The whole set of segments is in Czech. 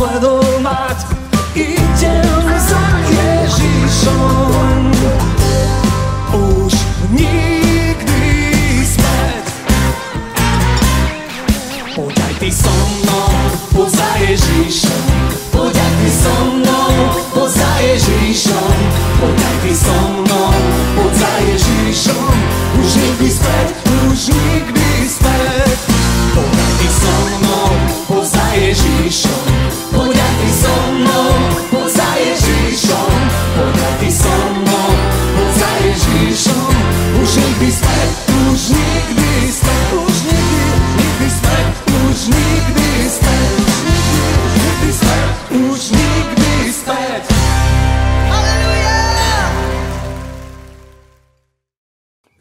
nasledovať. Idem za Ježišom.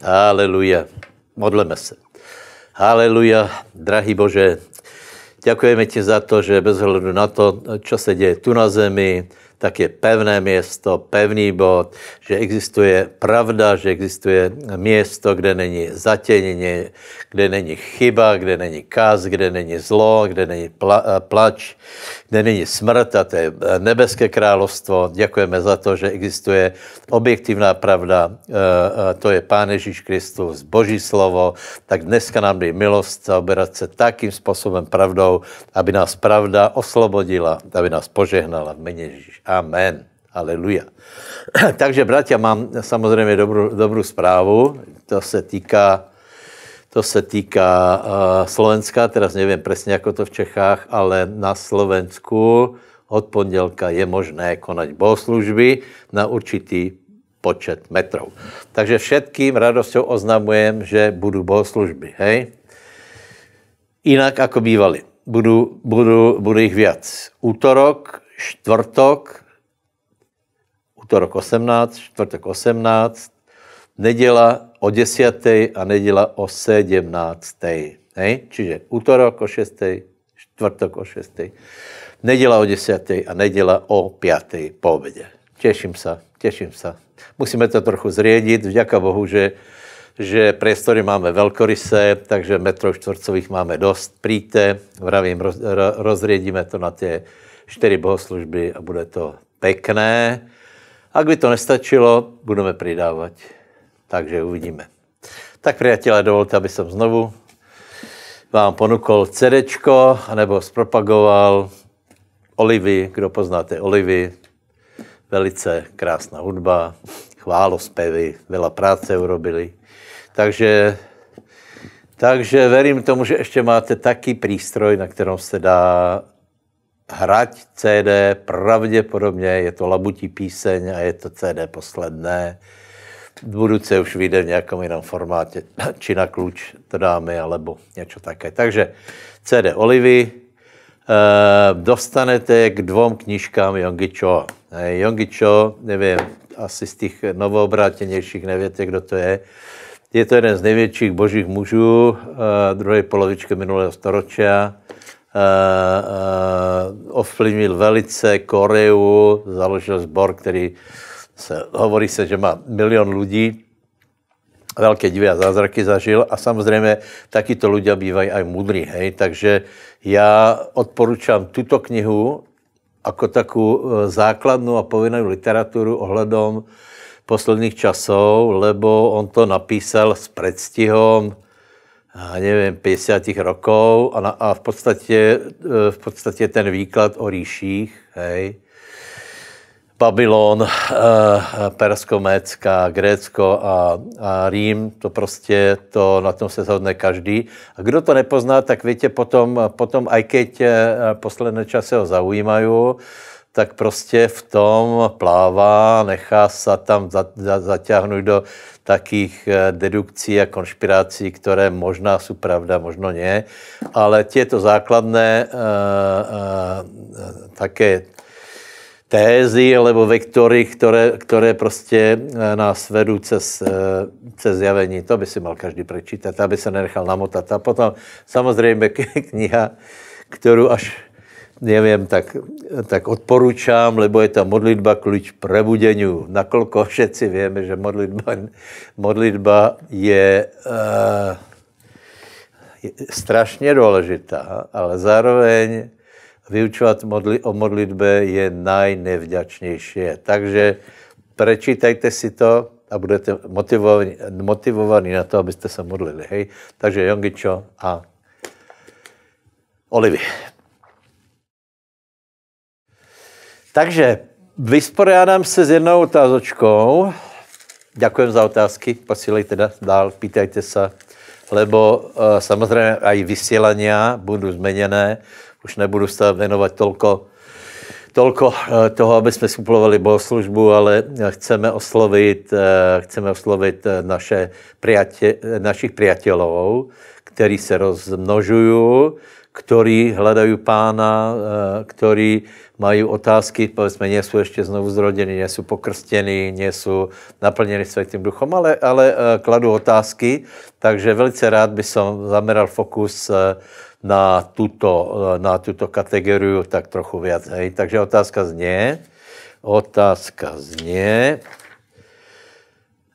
Haleluja. Modleme se. Haleluja. Drahý Bože, ďakujeme ti za to, že bez hledu na to, co se děje tu na zemi, tak je pevné město, pevný bod, že existuje pravda, že existuje město, kde není zatěnění, kde není chyba, kde není kaz, kde není zlo, kde není pla, eh, plač, kde není smrt a to je eh, nebeské královstvo. Děkujeme za to, že existuje objektivná pravda, eh, to je Pán Ježíš Kristus, Boží slovo, tak dneska nám dej milost zaoberat se takým způsobem pravdou, aby nás pravda oslobodila, aby nás požehnala v Ježíš. Amen. Aleluja. Takže, bratia, mám samozřejmě dobrou, dobrou zprávu. To se týká, to se týká uh, Slovenska, teraz nevím přesně, jako to v Čechách, ale na Slovensku od pondělka je možné konať bohoslužby na určitý počet metrov. Takže všetkým radosťou oznamujem, že budu bohoslužby, hej? Inak, jako bývali. Budu budu budu jich viac. Útorok čtvrtok, útorok 18, čtvrtok 18, neděla o 10. a neděla o 17. Hej? Čiže útorok o 6., čtvrtok o 6., neděla o 10. a neděla o 5. po obědě. Těším se, těším se. Musíme to trochu zriedit, vďaka Bohu, že že priestory máme velkoryse, takže metrov čtvrtcových máme dost. Přijďte, vravím, roz, rozředíme to na ty čtyři bohoslužby a bude to pěkné. A by to nestačilo, budeme pridávat. Takže uvidíme. Tak přátelé, dovolte, aby jsem znovu vám ponukol CD, nebo zpropagoval Olivy, kdo poznáte Olivy, velice krásná hudba, chválo zpěvy, veľa práce urobili. Takže, takže verím tomu, že ještě máte taký přístroj, na kterém se dá hrať CD, pravděpodobně je to labutí píseň a je to CD posledné. V budouce už vyjde v nějakom jiném formátě, či na kluč to dáme, alebo něco také. Takže CD Olivy, eh, dostanete k dvom knižkám Jongi Cho. Yongi Cho, nevím, asi z těch novoobrátěnějších, nevíte, kdo to je. Je to jeden z největších božích mužů eh, druhé polovičky minulého storočia. Eh, eh, ovlivnil velice Koreu, založil sbor, který se, hovorí se, že má milion lidí, velké divy a zázraky zažil a samozřejmě to ľudia bývají aj mudrý, hej, takže já odporučám tuto knihu jako takovou eh, základnou a povinnou literaturu ohledom posledních časů, lebo on to napísal s predstihom, nevím, 50 rokov a, na, a v, podstatě eh, v podstatě ten výklad o říších, hej, Babylon, eh, Persko-Mécka, Grécko a, a Rím, to prostě to, na tom se shodne každý. A kdo to nepozná, tak větě potom, potom aj keď eh, posledné časy ho zaujímají, tak prostě v tom plává, nechá se tam zatáhnout do takých eh, dedukcí a konšpirací, které možná jsou pravda, možno ne, ale těto základné uh, uh, také tézy alebo vektory, které, které prostě nás vedou cez, cez zjavení, To by si mal každý prečítat, aby se nenechal namotat. A potom samozřejmě kniha, kterou až nevím, tak, tak odporučám, lebo je ta modlitba klíč prebudeniu. Nakolko všetci víme, že modlitba, modlitba je, uh, je strašně důležitá, ale zároveň vyučovat modli, o modlitbe je najnevďačnější. Takže prečítajte si to a budete motivovaní, motivovaní na to, abyste se modlili. Hej? Takže Jongičo a Olivi. Takže vyspořádám se s jednou otázočkou. Ďakujem za otázky, Posílejte dál, pýtajte se, lebo uh, samozřejmě i vysílání budou změněné, už nebudu se věnovat tolko, tolko uh, toho, aby jsme suplovali bohoslužbu, ale chceme oslovit, uh, chceme oslovit naše priate, našich přátelů, kteří se rozmnožují, kteří hledají pána, kteří mají otázky, povedzme, nie sú ešte znovu zrodení, nie sú pokrstení, nie sú naplnení Svetým duchom, ale, ale eh, kladu otázky, takže velice rád by som zameral fokus eh, na tuto, eh, na tuto kategorii, tak trochu viac. Hej. Takže otázka znie, otázka znie,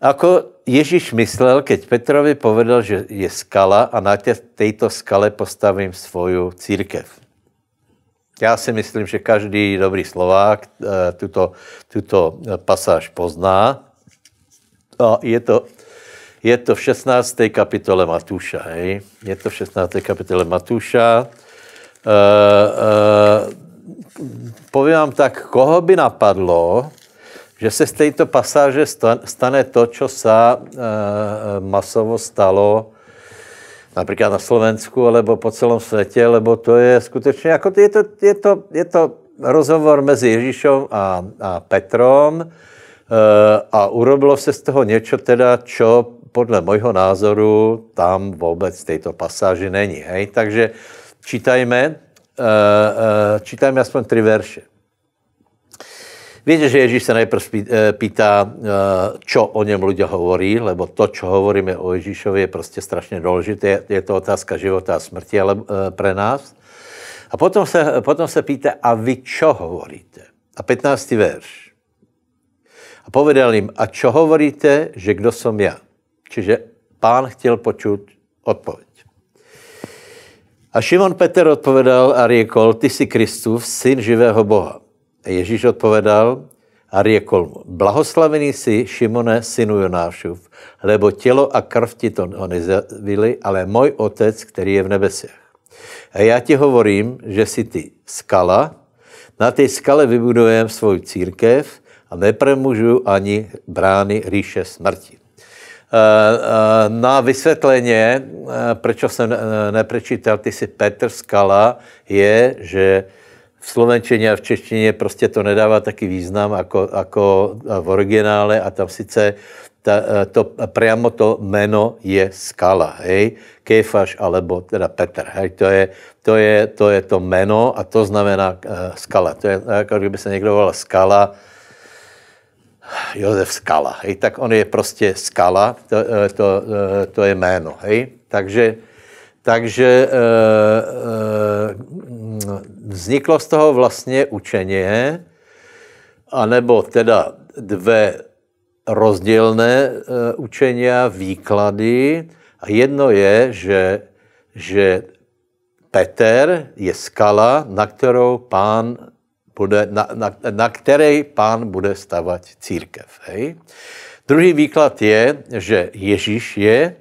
ako Ježíš myslel, keď Petrovi povedal, že je skala a na této skale postavím svoju církev. Já si myslím, že každý dobrý Slovák eh, tuto, tuto eh, pasáž pozná. A je to, je to v 16. kapitole Matuša, hej? Je to v 16. kapitole Matuša. E, e, povím vám tak, koho by napadlo, že se z této pasáže stane to, co se e, masovo stalo například na Slovensku, alebo po celém světě, lebo to je skutečně, jako je to, je to, je to rozhovor mezi Ježíšem a, a Petrom e, eh, a urobilo se z toho něco teda, čo podle mojho názoru tam vůbec v této pasáži není. Hej? Takže čítajme, e, e, čítajme aspoň tři verše. Víte, že Ježíš se najprv eh, pýtá, eh, čo o něm lidé hovorí, lebo to, co hovoríme o Ježíšovi, je prostě strašně důležité. Je to otázka života a smrti ale eh, pre nás. A potom se, potom se pýta, a vy čo hovoríte? A 15. verš. A povedal jim, a čo hovoríte, že kdo som já? Čiže pán chtěl počuť odpověď. A Šimon Peter odpovedal a řekl, ty jsi Kristus, syn živého Boha. Ježíš odpovedal, a řekl, blahoslavený jsi, Šimone, synu Jonášův, lebo tělo a krv ti to nezavili, ale můj otec, který je v nebesech. A já ti hovorím, že jsi ty skala, na té skale vybudujem svou církev a nepremůžu ani brány říše smrti. Na vysvětleně, proč jsem neprečítal, ty si Petr Skala, je, že v slovenčině a v češtině prostě to nedává taky význam jako, jako v originále a tam sice ta, eh, to, eh, priamo to jméno je skala, hej, Kejfaš alebo teda Petr, hej, to je, to je, to je to jméno a to znamená uh, skala, to je jako kdyby se někdo volal skala, Josef Skala, hej, tak on je prostě skala, to, to, to je jméno, hej, takže takže eh, eh, vzniklo z toho vlastně učeně, anebo teda dvě eh, učení a výklady. A jedno je, že, že Peter je skala, na kterou pán bude, na, na, na které pán bude stavat církev. Hej? Druhý výklad je, že Ježíš je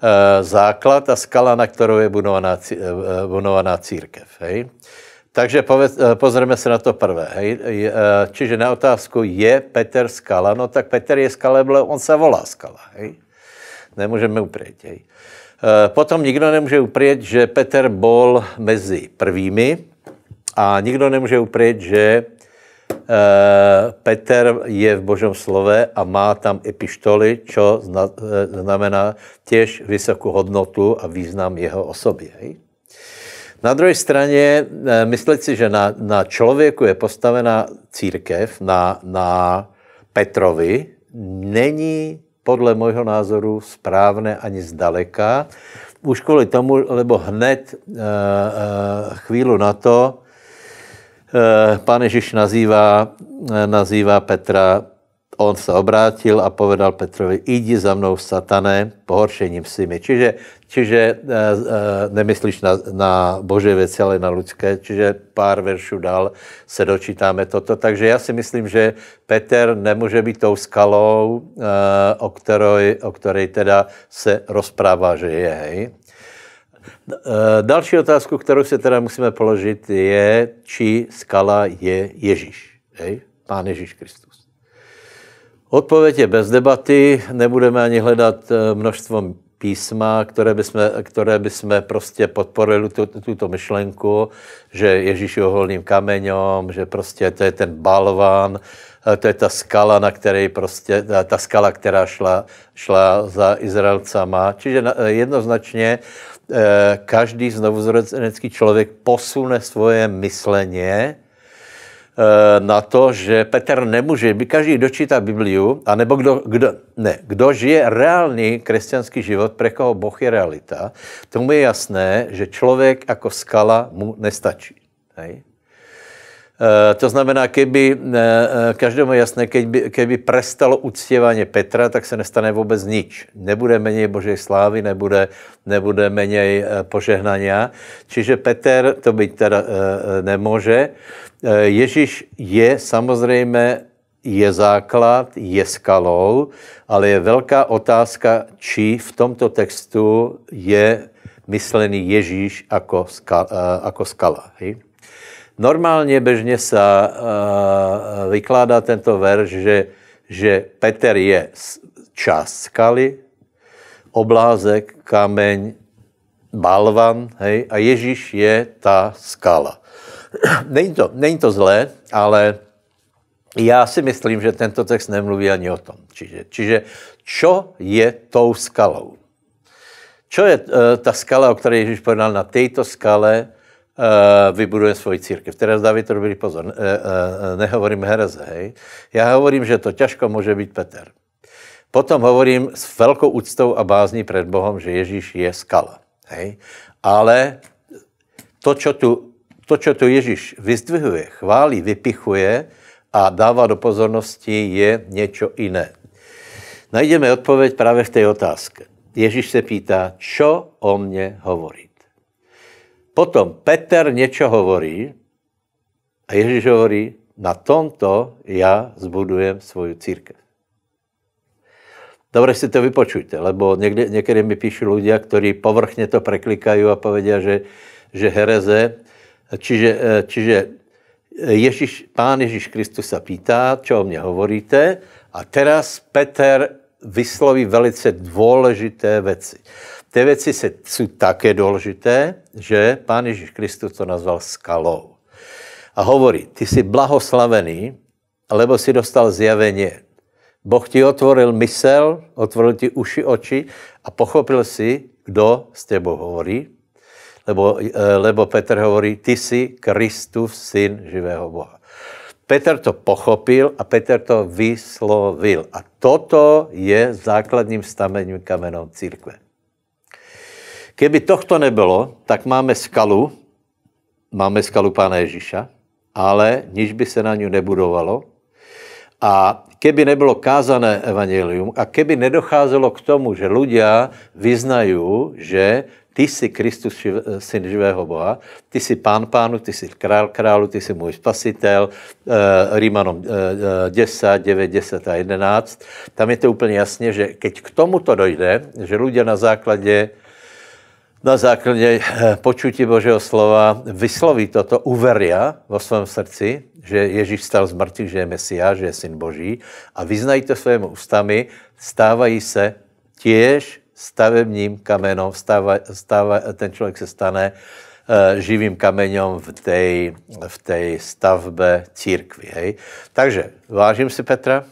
Eh, základ a skala, na kterou je budovaná, eh, eh, budovaná církev. Hej? Takže poved, pozrieme se na to prvé. Hej? Čiže na otázku, je Peter skala? No tak Peter je skala, ale on se volá skala. Hej? Nemůžeme uprieť. Hej? Potom nikdo nemůže uprieť, že Peter bol mezi prvými a nikdo nemůže uprieť, že Eh, Peter je v Božom slove a má tam epištoly, čo eh, znamená těž vysokou hodnotu a význam jeho osoby. Hej? Na druhé straně, eh, myslet si, že na, na člověku je postavená církev, na, na Petrovi, není podle mého názoru správné ani zdaleka. Už kvůli tomu, lebo hned e, e, chvíli na to Eh, Pán Ježíš nazývá, eh, nazývá Petra, on se obrátil a povedal Petrovi, jdi za mnou satane, pohoršením si mi. Čiže, čiže eh, nemyslíš na, na bože věci, ale na lidské. Čiže pár veršů dál se dočítáme toto. Takže já si myslím, že Petr nemůže být tou skalou, o které, o které teda se rozprává, že je. Hej? Eh, další otázku, kterou se teda musíme položit, je, či skala je Ježíš, hej? Pán Ježíš Kristus. Odpověď je bez debaty, nebudeme ani hledat eh, množstvo písma, které jsme, které jsme prostě podporili tu, tuto myšlenku, že Ježíš je oholným kameňom, že prostě to je ten balvan, eh, to je ta skala, na které prostě, ta skala, která šla, šla za Izraelcama. Čiže jednoznačně Eh, každý znovuzrodenecký člověk posune svoje mysleně eh, na to, že Petr nemůže, každý dočítá Bibliu, anebo kdo, kdo, ne, kdo žije reálný křesťanský život, pro koho Boh je realita, tomu je jasné, že člověk jako skala mu nestačí. Hej? Eh, to znamená, keby, eh, eh, každému jasné, keby, keby prestalo uctěvání Petra, tak se nestane vůbec nič. Nebude méně Božej slávy, nebude, nebude méně požehnání. Čiže Petr to byť teda nemůže. Ježíš je samozřejmě je základ, je skalou, ale je velká otázka, či v tomto textu je myslený Ježíš jako, ska, jako skala. Hej? Normálně běžně se eh, vykládá tento verš, že, že Peter je část skaly, oblázek, kameň, balvan, hej, a Ježíš je ta skala. Není to, není to zlé, ale já si myslím, že tento text nemluví ani o tom. Čiže, čiže čo je tou skalou? Čo je uh, ta skala, o které Ježíš povedal, na této skale Eh, vybuduje svoji církev. Teraz David robili pozor, eh, eh, nehovorím hereze, hej. Já hovorím, že to těžko může být Petr. Potom hovorím s velkou úctou a bázní před Bohem, že Ježíš je skala. Hej. Ale to, co tu, to, čo tu Ježíš vyzdvihuje, chválí, vypichuje a dává do pozornosti, je něco jiné. Najdeme odpověď právě v té otázce. Ježíš se pýtá, co o mně hovorí. Potom Peter něco hovorí a Ježíš hovorí, na tomto já zbudujem svoju církev. Dobře si to vypočujte, lebo někdy, někdy mi píšu ľudia, kteří povrchně to preklikají a povedia, že, že hereze, čiže, čiže Ježíš, pán Ježíš Kristus se pýtá, čo o mě hovoríte, a teraz Peter vysloví velice důležité věci. Ty věci se jsou také důležité, že pán Ježíš Kristus to nazval skalou. A hovorí, ty jsi blahoslavený, lebo si dostal zjaveně. Boh ti otvoril mysel, otvoril ti uši, oči a pochopil si, kdo s tebou hovorí, lebo, e, lebo Petr hovorí, ty jsi Kristus, syn živého Boha. Petr to pochopil a Petr to vyslovil. A toto je základním stamením kamenou církve. Keby tohto nebylo, tak máme skalu, máme skalu Pána Ježíša, ale nič by se na ňu nebudovalo. A keby nebylo kázané evangelium a keby nedocházelo k tomu, že ľudia vyznají, že ty jsi Kristus, syn živého Boha, ty jsi pán pánu, ty jsi král králu, ty jsi můj spasitel, e, Rímanom e, 10, 9, 10 a 11. Tam je to úplně jasně, že keď k tomuto dojde, že lidé na základě na základě eh, počutí Božího slova vysloví toto uveria vo svém srdci, že Ježíš stal z mrtvých, že je Mesia, že je syn Boží a vyznají to svými ústami, stávají se těž stavebním kamenom, stáva, stáva, ten člověk se stane uh, živým kamenem v té v tej stavbe církvy. Hej? Takže vážím si Petra,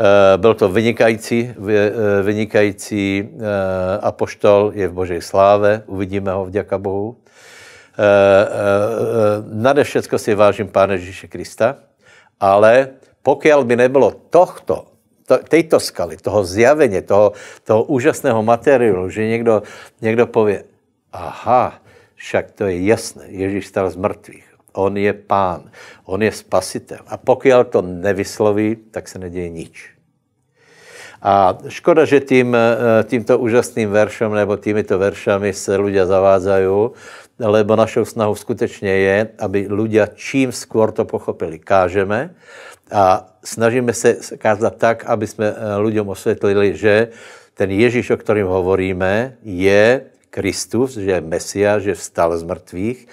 Eh, byl to vynikající, eh, vynikající eh, apoštol, je v boží sláve, uvidíme ho vďaka Bohu. Nade všechno si vážím Pána Ježíše Krista, ale pokud by nebylo tohto, to, tejto skaly, toho zjaveně, toho, toho úžasného materiálu, že někdo, někdo pově, aha, však to je jasné, Ježíš stal z mrtvých. On je pán, on je spasitel. A pokud to nevysloví, tak se neděje nič. A škoda, že tím, eh, tímto úžasným veršem nebo týmito veršami se lidé zavádzají, lebo našou snahou skutečně je, aby lidé čím skôr to pochopili. Kážeme a snažíme se kázat tak, aby jsme lidem eh, osvětlili, že ten Ježíš, o kterém hovoríme, je Kristus, že je Mesia, že vstal z mrtvých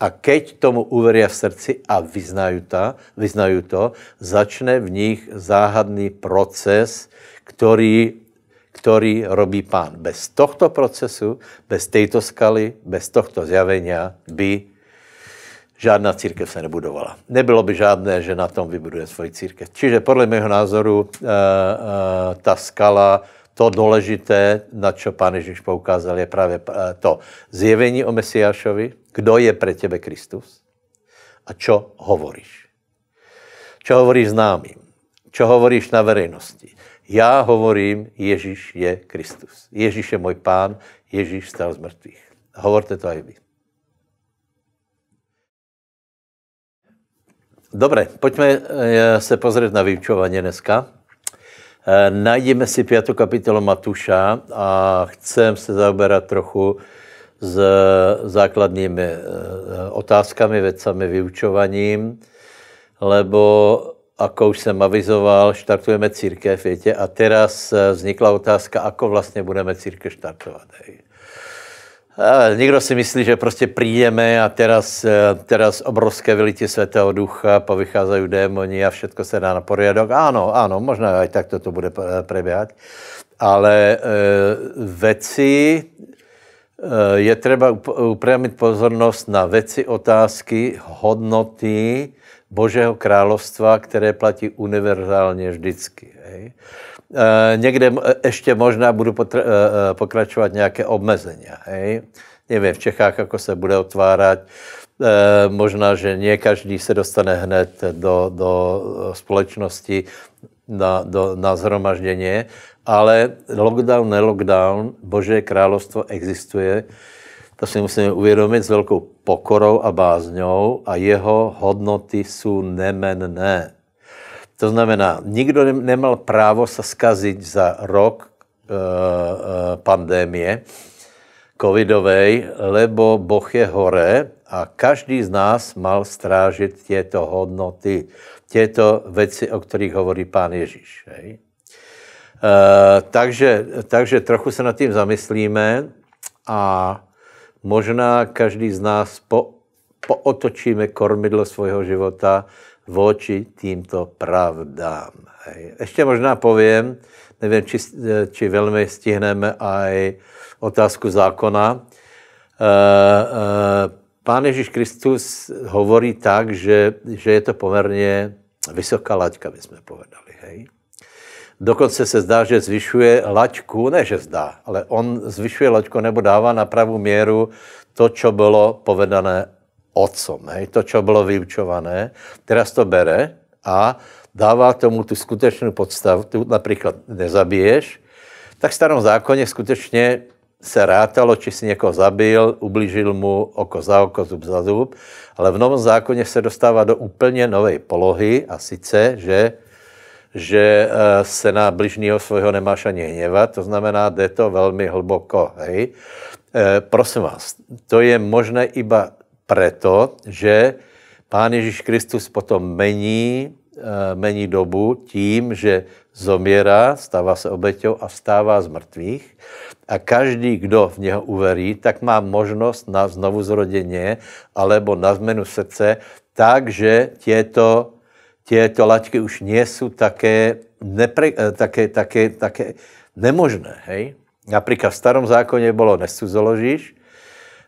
a keď tomu uveria v srdci a vyznají to, vyznají to, začne v nich záhadný proces, který, který robí pán. Bez tohto procesu, bez této skaly, bez tohto zjavenia by žádná církev se nebudovala. Nebylo by žádné, že na tom vybuduje svoji církev. Čiže podle mého názoru eh, eh, ta skala, to důležité, na co pán Ježíš poukázal, je právě eh, to zjevení o Mesiášovi, kdo je pre tebe Kristus a čo hovoríš. Čo hovoríš známým, čo hovoríš na verejnosti. Já hovorím, Ježíš je Kristus. Ježíš je můj pán, Ježíš stal z mrtvých. Hovorte to aj vy. Dobre, pojďme e, se pozrieť na vyučovanie dneska. E, najdeme si 5. kapitolu Matuša a chcem se zaoberat trochu s základními eh, otázkami, vecami, vyučovaním, lebo ako už jsem avizoval, štartujeme církev, větě, a teraz eh, vznikla otázka, ako vlastně budeme církev štartovat. Hej. Někdo si myslí, že prostě přijdeme a teraz, eh, teraz obrovské vylití svatého ducha, povycházejí démoni a všechno se dá na poriadok. Ano, ano, možná i tak to bude preběhat. Ale e, věci, Eh, je třeba upriamit pozornost na věci, otázky hodnoty Božého království, které platí univerzálně vždycky. Hej. Eh, někde ještě možná budu potr- eh, pokračovat nějaké obmezení. Nevím, v Čechách, jako se bude otvárat, možná, že ne každý se dostane hned do, do společnosti na, do, na zhromaždění, ale lockdown, nelockdown, Bože královstvo existuje, to si musíme uvědomit s velkou pokorou a bázňou a jeho hodnoty jsou nemenné. To znamená, nikdo nemal právo se skazit za rok e, pandémie covidovej, lebo Boh je hore a každý z nás mal strážit těto hodnoty, těto věci, o kterých hovorí pán Ježíš. Hej? Eh, takže, takže trochu se nad tím zamyslíme a možná každý z nás po, pootočíme kormidlo svého života oči tímto pravdám. Ještě možná povím, nevím, či, eh, či velmi stihneme i otázku zákona. Eh, Pán Ježíš Kristus hovorí tak, že, že je to poměrně vysoká laťka, bychom povedali. Hej? Dokonce se zdá, že zvyšuje laťku, ne že zdá, ale on zvyšuje laťku nebo dává na pravou měru to, co bylo povedané otcom, hej, to, co bylo vyučované. Teraz to bere a dává tomu tu skutečnou podstavu, tu například nezabiješ, tak v starom zákoně skutečně se rátalo, či si někoho zabil, ublížil mu oko za oko, zub za zub, ale v novém zákoně se dostává do úplně nové polohy a sice, že že eh, se na bližního svého nemáš ani hněvat, to znamená, jde to velmi hlboko, hej. Eh, prosím vás, to je možné iba proto, že Pán Ježíš Kristus potom mení, eh, mení dobu tím, že zomírá, stává se obeťou a vstává z mrtvých. A každý, kdo v něho uverí, tak má možnost na znovu zrodeně alebo na zmenu srdce, takže těto tyto laťky už nie také, nepre, eh, také, také, také nemožné. Hej? Například v starom zákoně bylo, nesuzoložíš, eh,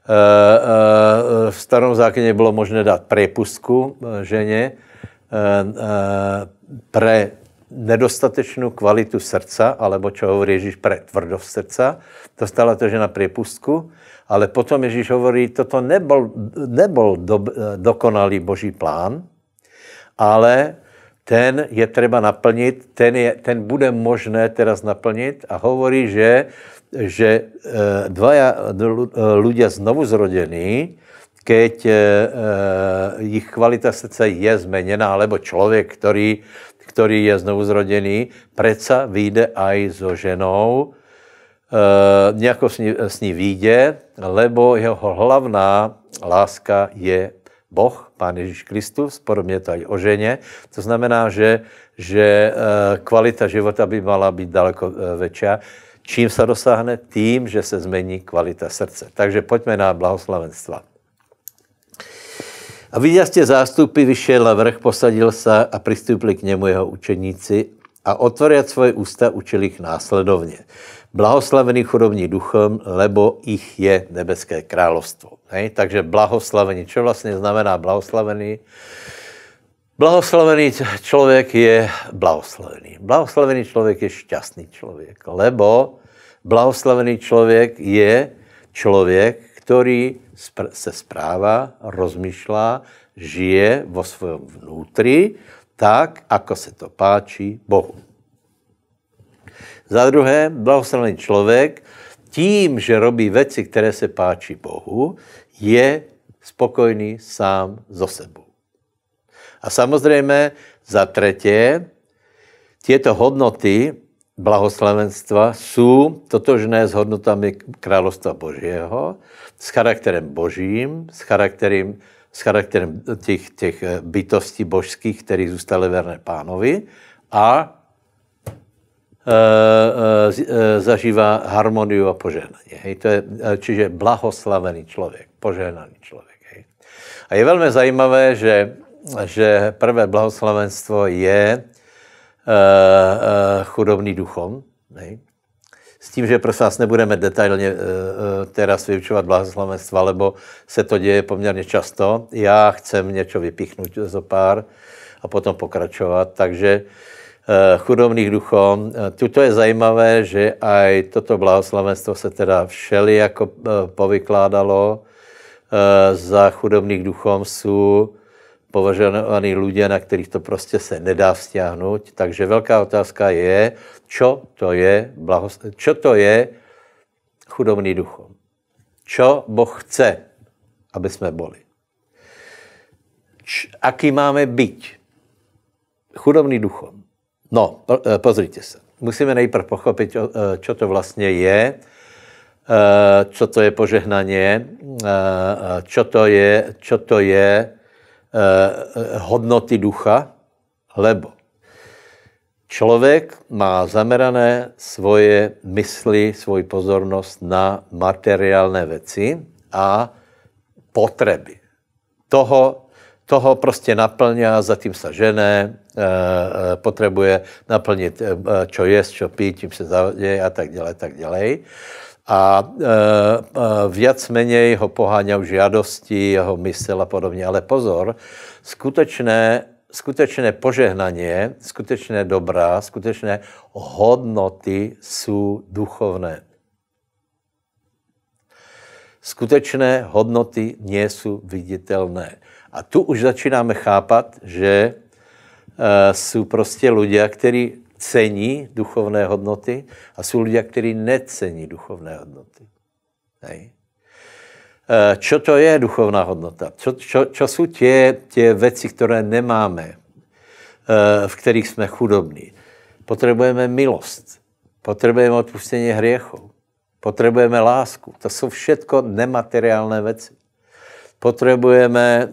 eh, v starom zákoně bylo možné dát prepustku ženě pre nedostatečnou kvalitu srdca, alebo čo hovorí Ježíš, pre tvrdost srdca. Dostala to žena prepustku, ale potom Ježíš hovorí, toto nebol, nebol do, dokonalý boží plán, ale ten je třeba naplnit, ten, je, ten bude možné teraz naplnit a hovorí, že, že eh, dva lidé eh, znovu zrodení, keď jejich eh, kvalita srdce je změněna, alebo člověk, který, který je znovu zrodený, přece vyjde aj so ženou, eh, nějak s ní, s ní vyjde, lebo jeho hlavná láska je Boh Pán Ježíš Kristus, podobně to i o ženě. To znamená, že, že eh, kvalita života by mala být daleko eh, větší. Čím se dosáhne? Tím, že se změní kvalita srdce. Takže pojďme na blahoslavenstva. A viděl jste zástupy, vyšel na vrch, posadil se a přistoupili k němu jeho učeníci a otvoriat svoje ústa učili jich následovně. Blahoslavený chudobní duchem, lebo ich je nebeské královstvo. Hej? Takže blahoslavení. Čo vlastně znamená blahoslavený? Blahoslavený člověk je blahoslavený. Blahoslavený člověk je šťastný člověk, lebo blahoslavený člověk je člověk, který se správá, rozmýšlá, žije vo svém vnútri tak, ako se to páčí Bohu. Za druhé, blahoslavený člověk tím, že robí věci, které se páčí Bohu, je spokojný sám so sebou. A samozřejmě za třetí, tyto hodnoty blahoslavenstva jsou totožné s hodnotami královstva Božího, s charakterem božím, s charakterem, s charakterem těch, těch eh, bytostí božských, které zůstaly verné pánovi a e, e, zažívá harmoniu a požehnání. Hej, to je, čiže blahoslavený člověk požehnaný člověk. Hej. A je velmi zajímavé, že, že prvé blahoslavenstvo je eh, eh, chudobný duchom. Hej. S tím, že pro vás nebudeme detailně eh, teraz vyučovat blahoslavenstva, lebo se to děje poměrně často. Já chcem něco vypichnout zo pár a potom pokračovat. Takže chudobných duchom. Tuto je zajímavé, že aj toto blahoslavenstvo se teda všelijako povykládalo Eh, za chudobných jsou považovaní lidé, na kterých to prostě se nedá vztáhnout. Takže velká otázka je, co to je, blahos- čo to je chudobný duchom. co Boh chce, aby jsme byli. Č- aký máme být? Chudobný duchom. No, eh, pozrite se. Musíme nejprve pochopit, co eh, to vlastně je Eh, co to je požehnaně, Co eh, eh, to je, čo to je hodnoty ducha, lebo člověk má zamerané svoje mysli, svoji pozornost na materiálné věci a potřeby. Toho, toho prostě naplňá, zatím se žene, potřebuje naplnit, co jest, co pít, tím se zaděje a tak dále, tak dále a e, e, viac menej ho poháňal žiadosti, jeho mysel a podobně. Ale pozor, skutečné, skutečné požehnanie, skutečné dobrá, skutečné hodnoty jsou duchovné. Skutečné hodnoty jsou viditelné. A tu už začínáme chápat, že e, jsou prostě lidé, kteří cení duchovné hodnoty a jsou lidé, kteří necení duchovné hodnoty. Hej. E, čo to je duchovná hodnota? Čo, čo, čo jsou tě, tě věci, které nemáme, e, v kterých jsme chudobní? Potřebujeme milost, potřebujeme odpustení hriechů, potřebujeme lásku. To jsou všechno nemateriálné věci. Potřebujeme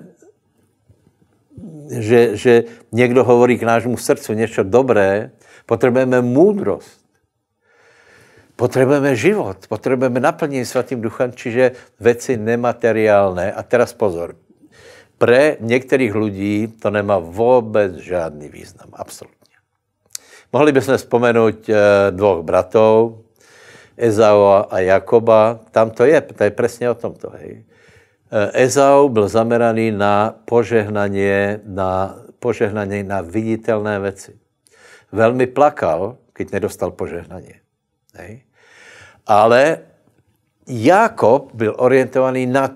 že, že někdo hovorí k nášmu srdcu něco dobré, Potřebujeme moudrost. Potřebujeme život, potřebujeme naplnění svatým duchem, čiže věci nemateriálné. A teraz pozor, pre některých lidí to nemá vůbec žádný význam, absolutně. Mohli bychom vzpomenout eh, dvou bratov, Ezaua a Jakoba, tam to je, to je přesně o tomto. Hej. Eh, Ezau byl zameraný na požehnaně, na požehnaně na viditelné věci velmi plakal, když nedostal požehnaně. Hej. Ale Jakob byl orientovaný na,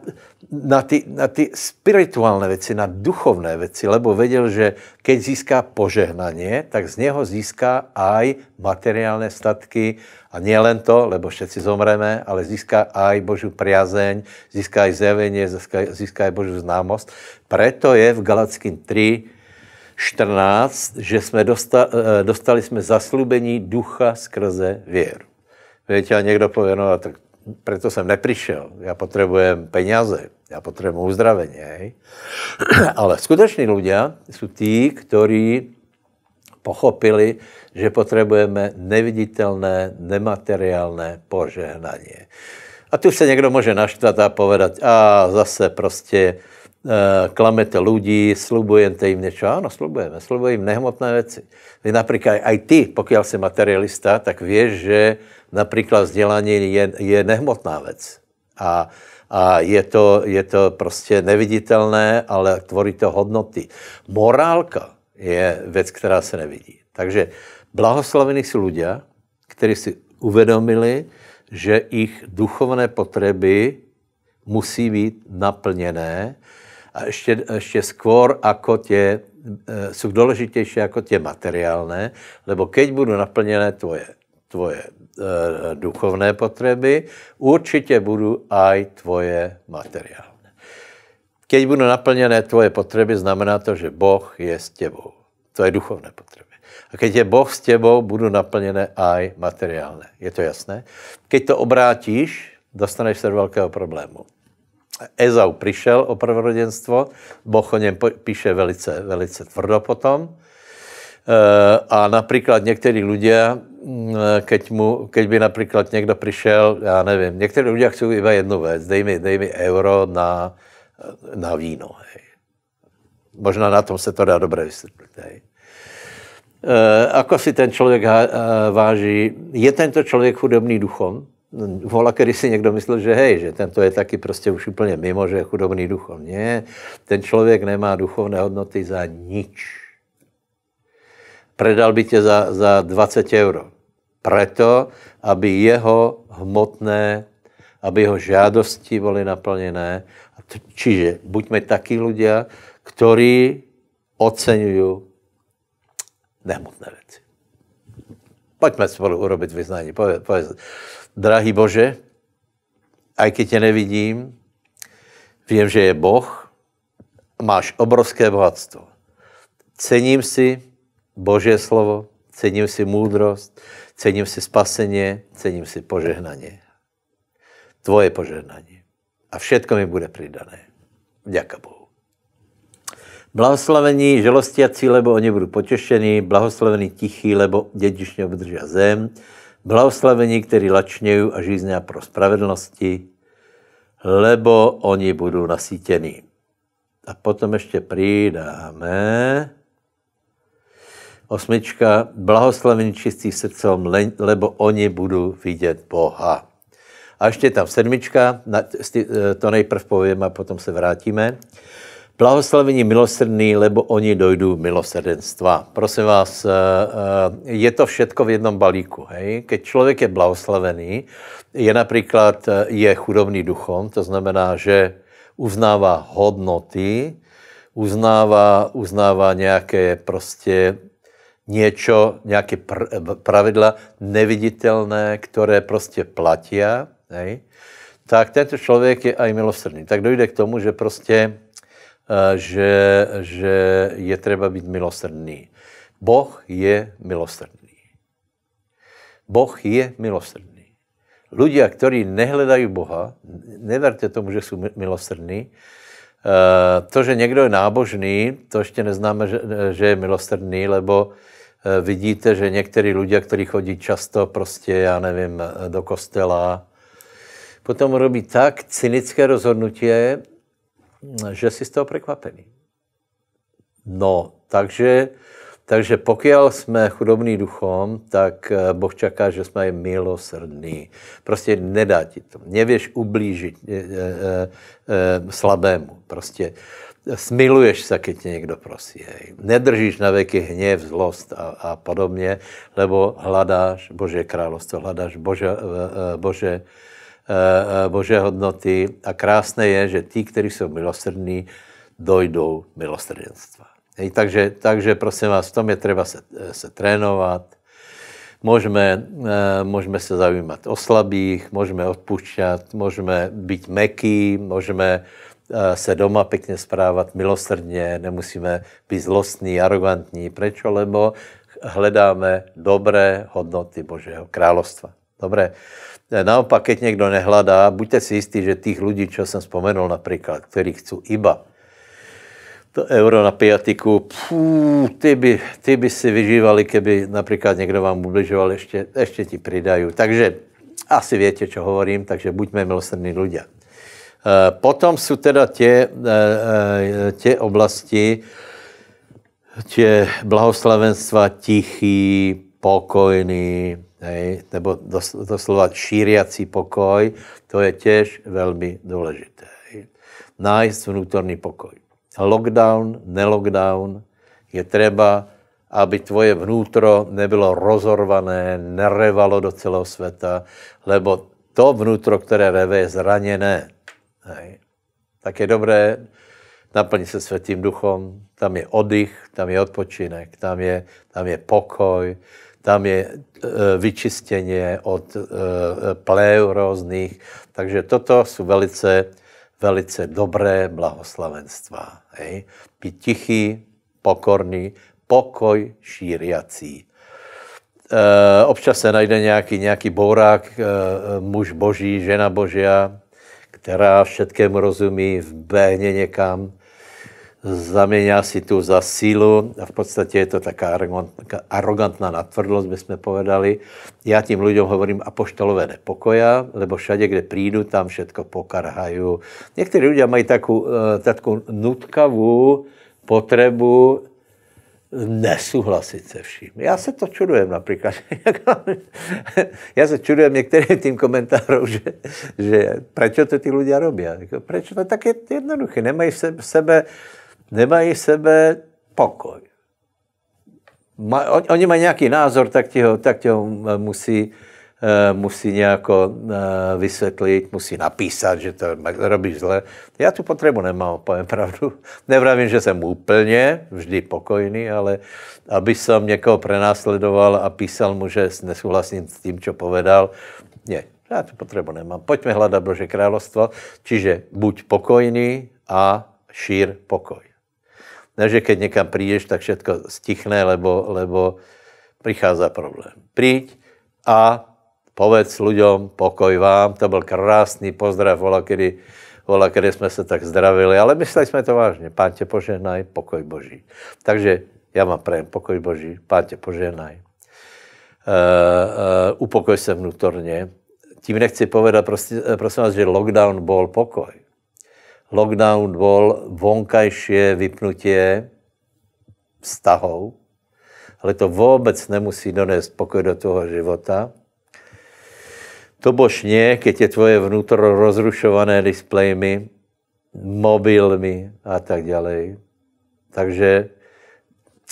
na, ty, na ty spirituální věci, na duchovné věci, lebo věděl, že keď získá požehnaně, tak z něho získá aj materiální statky a nielen to, lebo všetci zomreme, ale získá aj Božu priazeň, získá aj zjevenie, získá aj Božu známost. Preto je v Galackým 3 14, že jsme dostali, eh, dostali jsme zaslubení ducha skrze věru. Víte, a někdo pově, no, tak proto jsem nepřišel. já potřebujem peněze, já potřebuji uzdravení. Hej? Ale skuteční lidé jsou ti, kteří pochopili, že potřebujeme neviditelné, nemateriálné požehnání. A tu se někdo může naštvat a povedat, a zase prostě Eh, klamete ľudí, slubujete jim něco. Áno, slubujeme, slubujeme jim nehmotné věci. Například aj ty, pokud jsi materialista, tak víš, že například vzdělání je, je nehmotná věc. A, a je, to, je to prostě neviditelné, ale tvorí to hodnoty. Morálka je věc, která se nevidí. Takže blahoslavení jsou lidé, kteří si uvědomili, že jejich duchovné potřeby musí být naplněné, a ještě ještě skôr jako tě, eh, jsou důležitější jako tě materiálné, lebo keď budou naplněné tvoje, tvoje eh, duchovné potřeby, určitě budou aj tvoje materiálné. Keď budou naplněné tvoje potřeby, znamená to, že Boh je s tebou. To je duchovné potřeby. A keď je Boh s tebou, budou naplněné aj materiálné. Je to jasné? Keď to obrátíš, dostaneš se do velkého problému. Ezau přišel o prvorodenstvo, Boh o něm píše velice, velice tvrdo potom. Eh, a například někteří lidé, eh, keď, mu, keď by například někdo přišel, já nevím, někteří lidé chcou iba jednu věc, dej mi, dej mi euro na, na víno. Hej. Možná na tom se to dá dobře vysvětlit. Hej. E, ako si ten člověk váží? Je tento člověk chudobný duchom? Vola, který si někdo myslel, že hej, že tento je taky prostě už úplně mimo, že je chudobný duchom. Ne, ten člověk nemá duchovné hodnoty za nič. Predal by tě za, za 20 euro. Proto, aby jeho hmotné, aby jeho žádosti byly naplněné. Čiže buďme taky lidé, kteří oceňují nehmotné věci. Pojďme spolu urobit vyznání. Pověz, pověz drahý Bože, aj keď tě nevidím, vím, že je Boh, máš obrovské bohatstvo. Cením si Boží slovo, cením si moudrost, cením si spaseně, cením si požehnaně. Tvoje požehnání. A všetko mi bude přidané. Děka Bohu. Blahoslavení želostiací, lebo oni budou potěšení, blahoslavení tichý, lebo dědičně obdrží zem. Blahoslavení, kteří lačnějí a žízně pro spravedlnosti, lebo oni budou nasítěni. A potom ještě přidáme osmička, blahoslavení čistý srdcem, lebo oni budou vidět Boha. A ještě tam sedmička, eh, to nejprv povím a potom se vrátíme. Blahoslavení milosrdný, lebo oni dojdou milosrdenstva. Prosím vás, eh, eh, je to všetko v jednom balíku. Hej? Keď člověk je blahoslavený, je například eh, je chudobný duchom, to znamená, že uznává hodnoty, uznává, uznává nějaké prostě něco, nějaké pr- pravidla neviditelné, které prostě platí, hej? tak tento člověk je aj milosrdný. Tak dojde k tomu, že prostě Eh, že, že je třeba být milosrdný. Boh je milosrdný. Boh je milosrdný. Ľudia, kteří nehledají Boha, neverte tomu, že jsou milosrdní, eh, to, že někdo je nábožný, to ještě neznáme, že je milosrdný, lebo eh, vidíte, že některý lidé, kteří chodí často prostě, já nevím, do kostela, potom robí tak cynické rozhodnutí, že si z toho prekvapený. No, takže, takže pokud jsme chudobný duchom, tak eh, Boh čaká, že jsme je milosrdní. Prostě nedá ti to. Nevěš ublížit e, e, e, slabému. Prostě smiluješ se, keď tě někdo prosí. Hej. Nedržíš na věky hněv, zlost a, a podobně, lebo hladáš Bože královstvo, hladáš Bože, eh, eh, Bože Eh, eh, Bože hodnoty a krásné je, že ti, kteří jsou milosrdní, dojdou milosrdenstva. Hej, takže, takže prosím vás, v tom je třeba se, eh, se trénovat, Můžeme, můžeme se zajímat o slabých, můžeme odpušťat, můžeme být meký, můžeme se doma pěkně správat milosrdně, nemusíme být zlostní, arrogantní. Proč? Lebo hledáme dobré hodnoty Božího královstva. Dobré. Naopak, keď někdo nehľadá, buďte si jistí, že těch lidí, čo jsem spomenul například, kteří chcou iba to euro na piatiku, pfú, ty by, ty by si vyžívali, keby například někdo vám ubližoval, ještě, ještě ti pridají. Takže asi větě, čo hovorím, takže buďme milosrdní lidé. Eh, potom jsou teda tě, eh, eh, tě oblasti, tě blahoslavenstva tichý, pokojný, hej, nebo doslova šíriací pokoj, to je těž velmi důležité. Hej. Nájsť vnútorný pokoj. Lockdown, nelockdown, je třeba, aby tvoje vnútro nebylo rozorvané, nerevalo do celého světa, lebo to vnútro, které reve, je zraněné. Hej. Tak je dobré naplnit se světým duchom, tam je oddych, tam je odpočinek, tam je, tam je pokoj, tam je e, vyčistěně od e, pleu různých. Takže toto jsou velice, velice dobré blahoslavenstva. Hej. Být tichý, pokorný, pokoj šíriací. E, občas se najde nějaký, nějaký bourák, e, muž boží, žena božia, která všetkému rozumí, vbehne někam zaměňá si tu za sílu a v podstatě je to taká arrogantná natvrdlost, by jsme povedali. Já tím lidem hovorím apoštolové nepokoja, lebo všade, kde přijdu, tam všetko pokarhají. Někteří lidé mají eh, takovou, nutkavou potřebu nesouhlasit se vším. Já se to čudujem například. Já se čudujem některým tým komentářům, že, že proč to ty lidé robí. Jako, proč? to no, tak je jednoduché, nemají v sebe nemají v sebe pokoj. Ma, on, oni mají nějaký názor, tak ti ho, tak ti ho eh, musí, uh, musí nějako uh, eh, vysvětlit, musí napísat, že to robíš zle. Já tu potřebu nemám, povím pravdu. Nevravím, že jsem úplně vždy pokojný, ale aby jsem někoho prenásledoval a písal mu, že nesouhlasím s tím, co povedal, ne, já tu potřebu nemám. Pojďme hledat Bože královstvo, čiže buď pokojný a šír pokoj. Ne, že keď někam přijdeš, tak všetko stichne, lebo, lebo prichádza problém. Príď a povedz lidem, pokoj vám, to byl krásný pozdrav, vola, kedy, vola, kedy jsme se tak zdravili, ale mysleli jsme to vážně. Pán tě požehnaj, pokoj Boží. Takže já vám prajem pokoj Boží, pán tě požehnaj. Uh, uh, upokoj se vnútorně. Tím nechci povedat, prosím eh, vás, že lockdown bol pokoj lockdown bol vonkajšie vypnutie vztahov, ale to vůbec nemusí donést pokoj do toho života. To bošně, keď je tvoje vnútro rozrušované displejmi, mobilmi a tak dále. Takže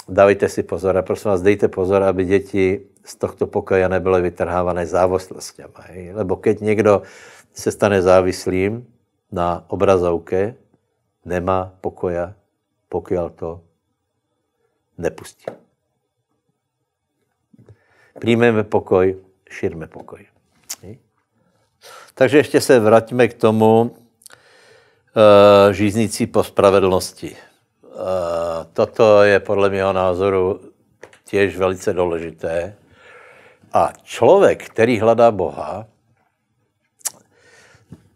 dávejte si pozor a prosím vás, dejte pozor, aby děti z tohto pokoja nebyly vytrhávané závislostmi. Lebo keď někdo se stane závislým, na obrazovke nemá pokoja, pokud to nepustí. Přijmeme pokoj, širme pokoj. Takže ještě se vrátíme k tomu uh, eh, žíznící po spravedlnosti. Uh, toto je podle mého názoru těž velice důležité. A člověk, který hledá Boha,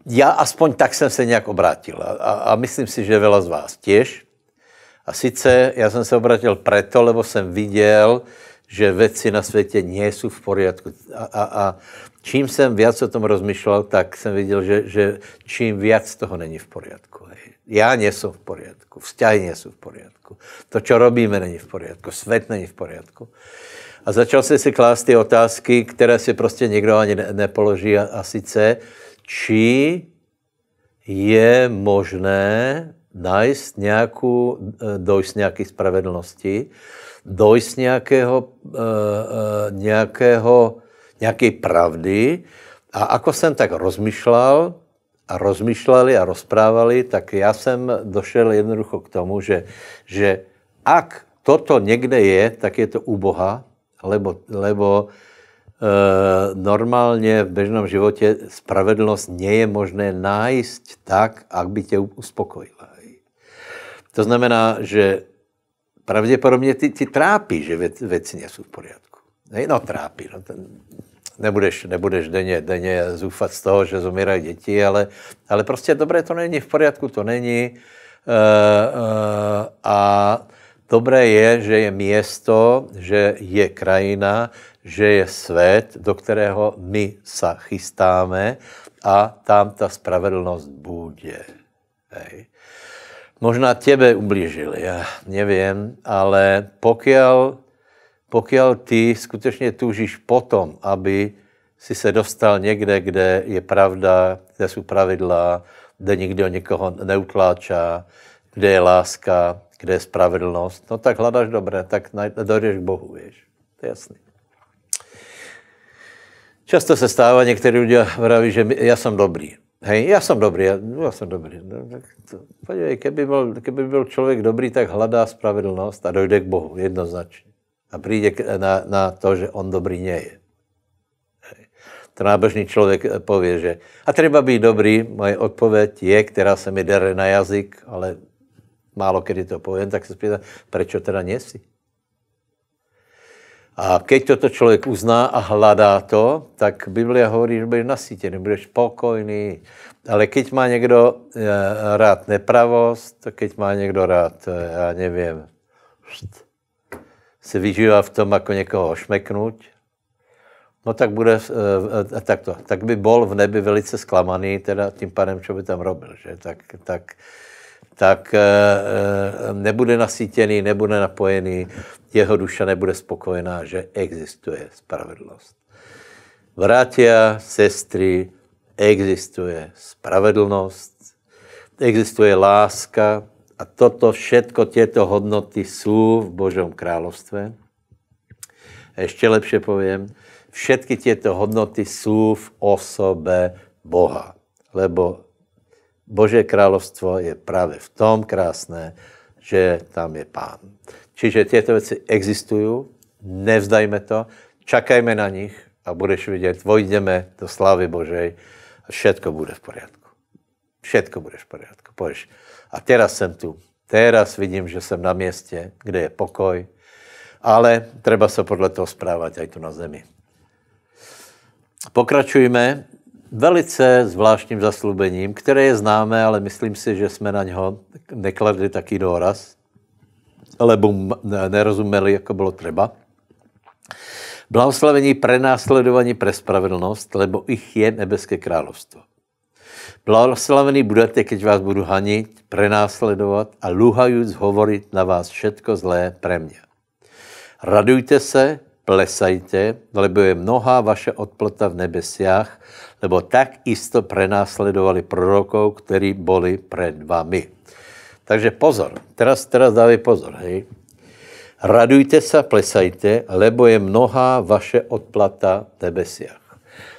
já aspoň tak jsem se nějak obrátil a, a myslím si, že vela z vás těž. A sice já jsem se obrátil preto, lebo jsem viděl, že věci na světě nejsou v poriadku. A, a, a čím jsem víc o tom rozmýšlel, tak jsem viděl, že, že čím víc toho není v poriadku. Já nejsem v poriadku, vzťahy nejsou v poriadku, to, co robíme, není v poriadku, svět není v poriadku. A začal jsem si klást ty otázky, které si prostě nikdo ani ne, nepoloží a, a sice, či je možné najít nějakou, eh, dojít nějaké spravedlnosti, dojít nějakého, eh, eh, nějakého, nějaké pravdy. A ako jsem tak rozmýšlel, a rozmýšleli a rozprávali, tak já jsem došel jednoducho k tomu, že, že ak toto někde je, tak je to u Boha, lebo, lebo uh, Eh, normálně v běžném životě spravedlnost nie je možné nájsť tak, by tě uspokojila. To znamená, že pravděpodobně ty, ty trápí, že věci nejsou v pořádku. No trápí, no ten, nebudeš, nebudeš denně, denně zúfat z toho, že zomírají děti, ale, ale prostě dobré to není, v pořádku to není. Uh, uh, a dobré je, že je město, že je krajina, že je svět, do kterého my se chystáme a tam ta spravedlnost bude. Hej. Možná těbe ublížili, já nevím, ale pokud pokiaľ ty skutečně tužíš potom, aby si se dostal někde, kde je pravda, kde jsou pravidla, kde nikdo někoho neutláčá, kde je láska, kde je spravedlnost, no tak hledáš dobré, tak dojdeš k Bohu, víš. To je jasný. Často se stává, některé lidé vraví, že já jsem dobrý. Hej, já jsem dobrý, já, no, já jsem dobrý. No, tak to, podívej, keby byl, keby byl člověk dobrý, tak hledá spravedlnost a dojde k Bohu jednoznačně. A přijde na, na to, že on dobrý nie je. Ten nábožný člověk eh, pově, že a třeba být dobrý, moje odpověď je, která se mi dere na jazyk, ale málo kdy to povím, tak se spýtám, proč teda nesi? A keď toto člověk uzná a hledá to, tak Biblia hovorí, že budeš nasítěný, budeš pokojný. Ale keď má někdo eh, rád nepravost, keď má někdo rád, eh, já nevím, se vyžívá v tom, jako někoho ošmeknout, no tak bude, eh, takto, tak by bol v nebi velice zklamaný, teda tím pádem, co by tam robil, že? Tak, tak, tak nebude nasítěný, nebude napojený, jeho duše nebude spokojená, že existuje spravedlnost. Vrátia, sestry, existuje spravedlnost, existuje láska a toto všetko, tyto hodnoty jsou v Božom království. Ještě lepše povím, všetky tyto hodnoty jsou v osobe Boha, lebo Bože království je právě v tom krásné, že tam je pán. Čiže tyto věci existují, nevzdajme to, čakajme na nich a budeš vidět, vojdeme do slávy Božej a všetko bude v pořádku. Všetko bude v pořádku, Pojď. A teraz jsem tu. Teraz vidím, že jsem na městě, kde je pokoj, ale treba se podle toho správat i tu na zemi. Pokračujme velice zvláštním zaslubením, které je známé, ale myslím si, že jsme na něho nekladli taký důraz, lebo nerozuměli, jako bylo třeba. Blahoslavení následování pre spravedlnost, lebo ich je nebeské královstvo. Blahoslavení budete, keď vás budu hanit, prenásledovat a luhajúc hovorit na vás všetko zlé pre mě. Radujte se, plesajte, lebo je mnohá vaše odplata v nebesiach, lebo tak isto prenásledovali prorokov, kteří boli před vami. Takže pozor, teraz, teraz dávej pozor, hej. Radujte se, plesajte, lebo je mnohá vaše odplata v nebesiach.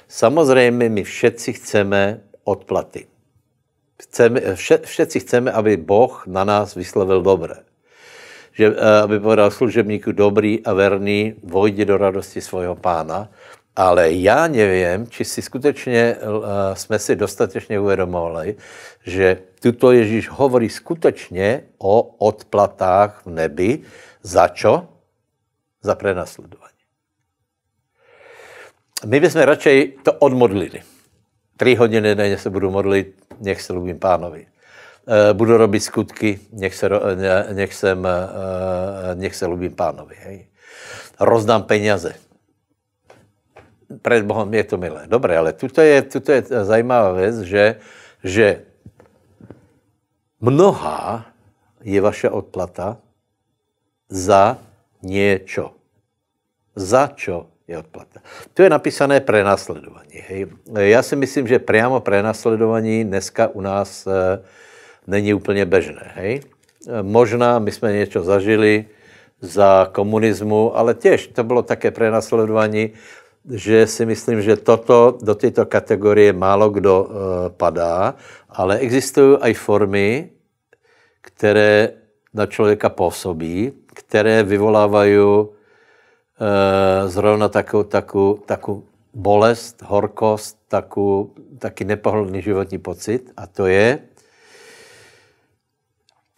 Samozřejmě my všetci chceme odplaty. Chceme, vše, všetci chceme, aby Boh na nás vyslovil dobré že, eh, aby povedal služebníku dobrý a verný, vojdi do radosti svojho pána. Ale já nevím, či si skutečně uh, jsme si dostatečně uvědomovali, že tuto Ježíš hovorí skutečně o odplatách v nebi. Za čo? Za prenasledování. My bychom radši to odmodlili. Tři hodiny denně se budu modlit, nech se lubím pánovi. Eh, budu robit skutky, nech se, eh, nech sem, eh, nech se lubím pánovi. Hej. Rozdám peněze. Před Bohem je to milé. Dobré, ale tuto je, tuto je zajímavá věc, že, že mnohá je vaše odplata za něco. Za čo je odplata. To je napísané prenasledování. Hej. Já si myslím, že priamo prenasledování dneska u nás není úplně bežné. Hej? Eh, možná my jsme něco zažili za komunismu, ale těž to bylo také prenasledování, že si myslím, že toto do této kategorie málo kdo eh, padá, ale existují i formy, které na člověka působí, které vyvolávají uh, zrovna takovou, takovou, takovou bolest, horkost, takovou, taky nepohodlný životní pocit a to je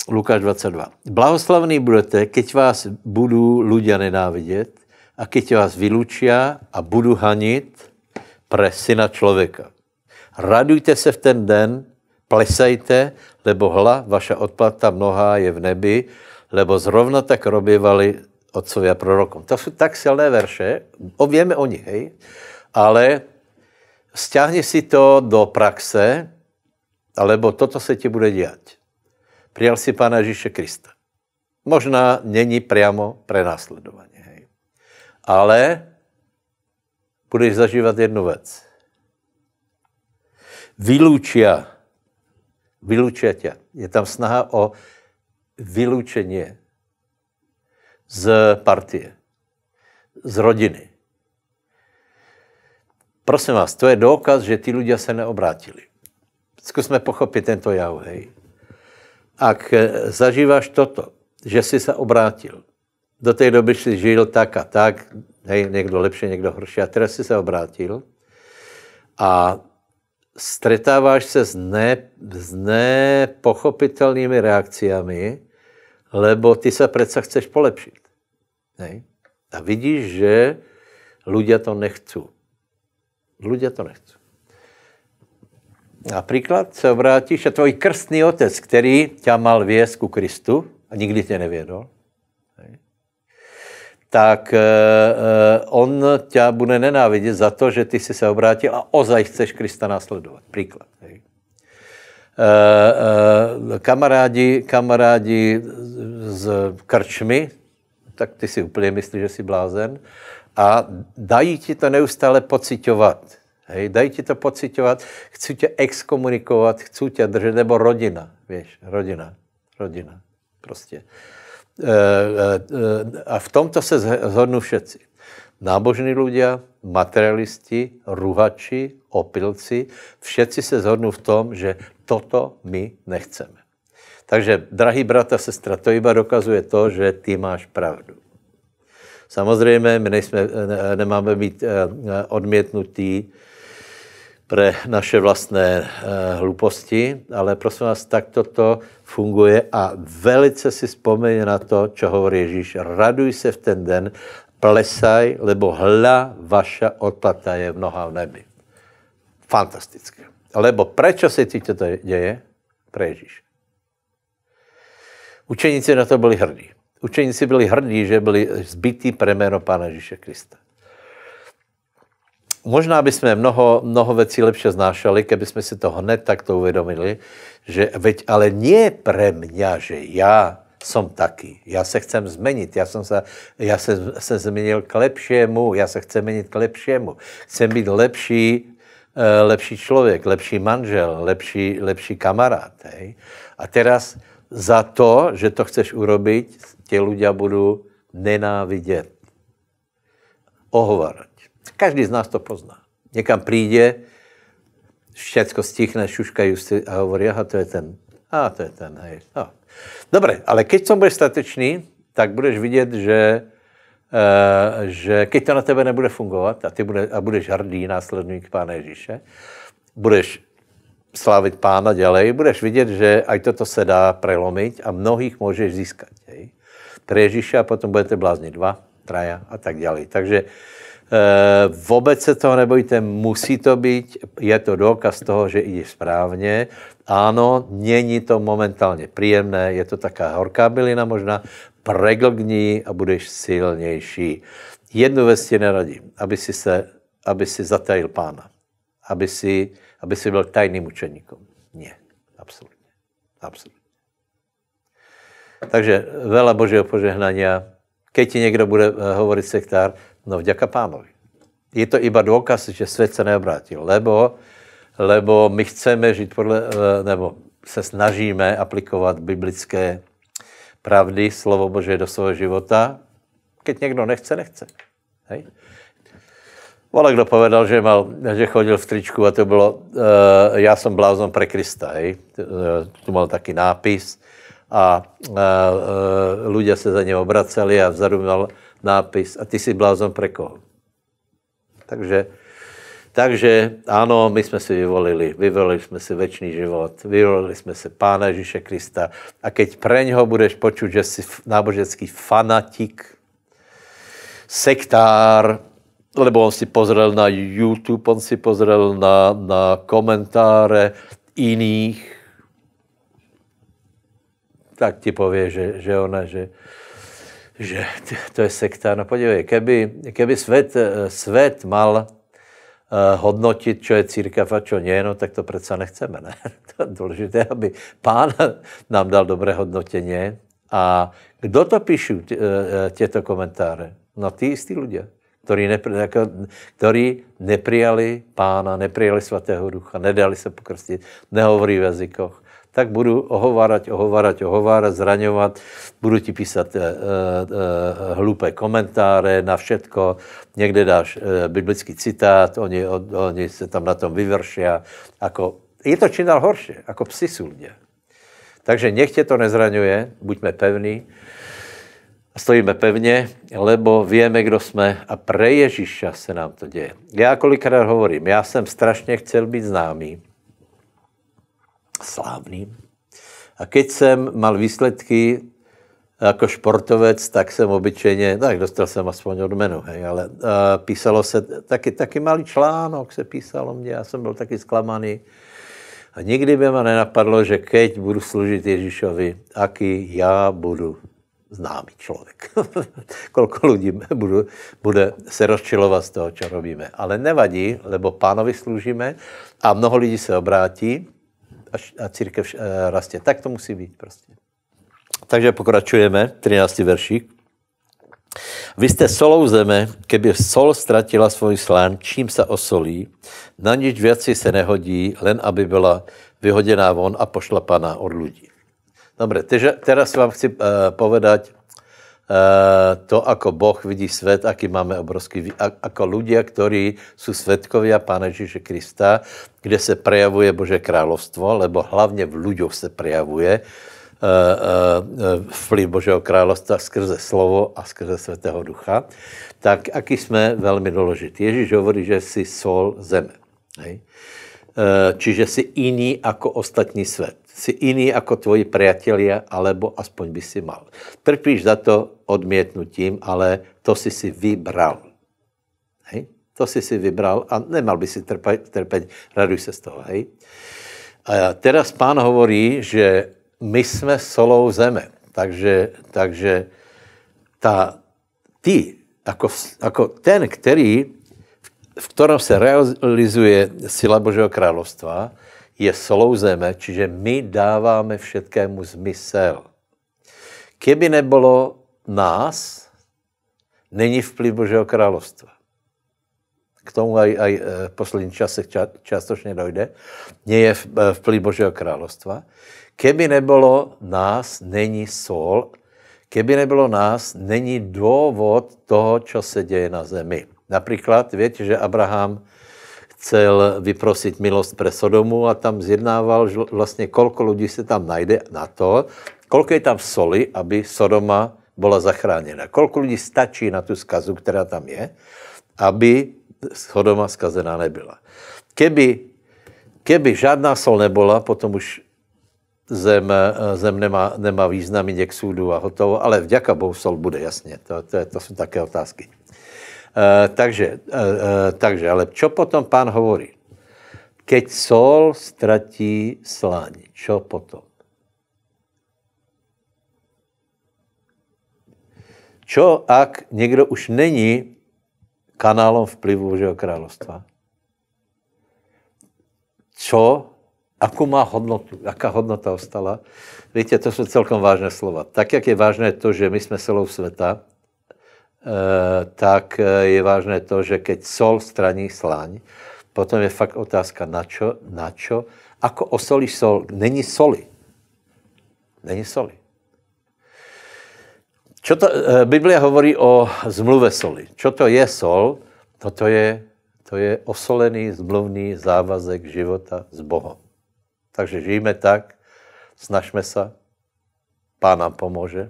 Lukáš 22. Blahoslavný budete, keď vás budou ľudia nenávidět a keď vás vylučia a budu hanit pre syna člověka. Radujte se v ten den, plesajte, lebo hla, vaša odplata mnohá je v nebi, lebo zrovna tak robívali otcovia prorokom. To jsou tak silné verše, víme o nich, hej? ale stáhni si to do praxe, alebo toto se ti bude dělat. Prijal si Pána Ježíše Krista. Možná není priamo prenásledovanie. Hej. Ale budeš zažívat jednu věc. Vylučia. Vylúčia tě. Je tam snaha o vylučení z partie, z rodiny. Prosím vás, to je důkaz, že ti lidé se neobrátili. Zkusme pochopit tento jav, hej ak eh, zažíváš toto, že jsi se obrátil, do té doby jsi žil tak a tak, hej, někdo lepší, někdo horší, a teraz jsi se obrátil a stretáváš se s, ne, s nepochopitelnými reakciami, lebo ty se přece chceš polepšit. Hej? A vidíš, že ľudia to nechcú. Ľudia to nechcú. Například se obrátíš a tvůj krstný otec, který tě mal věst ku Kristu a nikdy tě nevědol, tak eh, eh, on tě bude nenávidět za to, že ty jsi se obrátil a ozaj chceš Krista následovat. Příklad. Eh, kamarádi, kamarádi z krčmi, tak ty si úplně myslíš, že jsi blázen a dají ti to neustále pocitovat. Hej, daj ti to pocitovat, chci tě exkomunikovat, chci tě držet, nebo rodina, víš, rodina, rodina, prostě. E, e, a v tomto se zhodnou všetci. Nábožní lidé, materialisti, ruhači, opilci, všetci se zhodnou v tom, že toto my nechceme. Takže, drahý brat a sestra, to iba dokazuje to, že ty máš pravdu. Samozřejmě, my nejsme, nemáme být odmětnutí pro naše vlastné eh, hluposti, ale prosím vás, tak toto funguje a velice si vzpomeň na to, co hovorí Ježíš. Raduj se v ten den, plesaj, lebo hla vaša odplata je mnoha v nebi. Fantastické. Lebo prečo se ti to děje? Pro Ježíš. Učeníci na to byli hrdí. Učeníci byli hrdí, že byli zbytí pre Pána Ježíše Krista možná bychom mnoho, mnoho věcí lepše znášali, keby jsme si to hned takto uvědomili, že veď ale nie pre mě, že já jsem taky. Já se chcem změnit. Já jsem se, já se, se změnil k lepšímu. Já se chci měnit k lepšímu. Chcem být lepší eh, lepší člověk, lepší manžel, lepší, lepší kamarád. Hej? A teraz za to, že to chceš urobit, tě lidé budou nenávidět, ohovarat. Každý z nás to pozná. Někam přijde, všecko stichne, šuškajú si a hovorí, aha, to je ten, a to je ten, hej. No. Dobre, ale keď som budeš statečný, tak budeš vidět, že, e, že keď to na tebe nebude fungovat a ty bude, a budeš hrdý následník Pána Ježíše, budeš slávit Pána ďalej, budeš vidět, že aj toto se dá prelomit a mnohých můžeš získat. Hej. Pre a potom budete blázni dva, traja a tak ďalej. Takže eh, vůbec se toho nebojte, musí to být, je to důkaz toho, že jde správně. Ano, není to momentálně příjemné, je to taká horká bylina možná, preglgni a budeš silnější. Jednu věc ti neradím, aby si, se, aby si zatajil pána, aby si, aby si byl tajným učeníkom. Ne, absolutně. absolutně. Takže veľa Božího požehnania, Keď ti někdo bude eh, hovorit sektár, no vďaka pánovi. Je to iba důkaz, že svět se neobrátil, lebo, lebo my chceme žít podle, eh, nebo se snažíme aplikovat biblické pravdy, slovo Bože do svého života. Keď někdo nechce, nechce. Hej? Vole, kdo povedal, že, mal, že chodil v tričku a to bylo uh, já jsem blázon pre Krista, hej. Uh, tu mal taky nápis a lidé se za ně obraceli a vzadu měl nápis a ty si blázon pre koho? Takže, takže ano, my jsme si vyvolili. Vyvolili jsme si večný život, vyvolili jsme si Pána Ježíše Krista a keď pre něho budeš počuť, že jsi náboženský fanatik, sektár, lebo on si pozrel na YouTube, on si pozrel na, na komentáře jiných, tak ti pově, že, že ona, že, že to je sekta. No podívej, keby, keby svet, eh, svet mal eh, hodnotit, čo je církev a čo nie, no tak to přece nechceme, ne? To je důležité, aby pán nám dal dobré hodnotění. A kdo to píšu, eh, těto komentáře? No ty jistý lidé, kteří, nepri, jako, neprijali pána, neprijali svatého ducha, nedali se pokrstit, nehovorí v jazykoch, tak budu ohovárat, ohovárat, ohovárat, zraňovat, budu ti písat e, e, hlupé komentáře na všetko, někde dáš e, biblický citát, oni, on, oni se tam na tom vyvrší. Ako, je to činál horší, jako psi jsou lidé. Takže nech tě to nezraňuje, buďme pevní, stojíme pevně, lebo víme, kdo jsme a pre Ježíša se nám to děje. Já kolikrát hovorím, já jsem strašně chcel být známý, slavný. A keď jsem mal výsledky jako športovec, tak jsem obyčejně, tak dostal jsem aspoň odmenu, hej, ale uh, písalo se, taky, taky malý článok se písalo mě, já jsem byl taky zklamaný. A nikdy by mě nenapadlo, že keď budu služit Ježíšovi, aký já budu známý člověk. Kolko lidí budu, bude se rozčilovat z toho, co robíme. Ale nevadí, lebo pánovi služíme a mnoho lidí se obrátí a církev eh, rastě. Tak to musí být prostě. Takže pokračujeme, 13. veršík. Vy jste solou zeme, keby sol ztratila svůj slán, čím se osolí, na nič věci se nehodí, len aby byla vyhoděná von a pošlapaná od lidí. Dobře, tež, teraz vám chci uh, povedať, Eh, to, ako Boh vidí svet, aký máme obrovský, ako ľudia, ktorí sú svetkovia Pána Ježíše Krista, kde se prejavuje Bože královstvo, lebo hlavně v ľuďoch se prejavuje eh, eh, vplyv Božího královstva skrze slovo a skrze Svatého Ducha, tak aký jsme velmi důležití. Ježíš hovorí, že jsi sol zeme. Hej? Eh, čiže si jiný jako ostatní svět, Si jiný jako tvoji přátelé, alebo aspoň by si mal. Trpíš za to odmětnutím, ale to si si vybral. Hej? To si si vybral a nemal by si trpět, raduj se z toho. Hej? A teraz pán hovorí, že my jsme solou zeme. Takže, takže ta, ty, jako, jako ten, který v kterém se realizuje sila Božího královstva, je slouzené, čiže my dáváme všetkému zmysel. Kdyby nebylo nás, není vplyv Božího královstva. K tomu aj, aj e, v posledních časech ča, dojde. Nie je vplyv Božího královstva. Kdyby nebylo nás, není sol. Kdyby nebylo nás, není důvod toho, co se děje na zemi. Například, víte, že Abraham chcel vyprosit milost pre Sodomu a tam zjednával že vlastně kolko lidí se tam najde na to, kolko je tam soli, aby Sodoma byla zachráněna. kolko lidí stačí na tu skazu, která tam je, aby Sodoma skazená nebyla. Keby, keby žádná sol nebyla, potom už zem, zem nemá, nemá význam, jde k súdu a hotovo, ale vďaka Bohu sol bude, jasně. To, to, je, to jsou také otázky. Eh, takže, eh, eh, takže, ale čo potom pán hovorí? Keď sol ztratí sláň, čo potom? Čo, ak někdo už není kanálem vplyvu Božího královstva? Co, akou má hodnotu, jaká hodnota ostala? Víte, to jsou celkom vážné slova. Tak, jak je vážné to, že my jsme celou světa, Eh, tak eh, je vážné to, že keď sol straní sláň, potom je fakt otázka na čo, na čo. Ako osolíš sol? Není soli. Není soli. Čo to, eh, Biblia hovorí o zmluve soli. Čo to je sol? No to je, to je osolený zmluvný závazek života s Bohem. Takže žijeme tak, snažme se, Pán nám pomůže,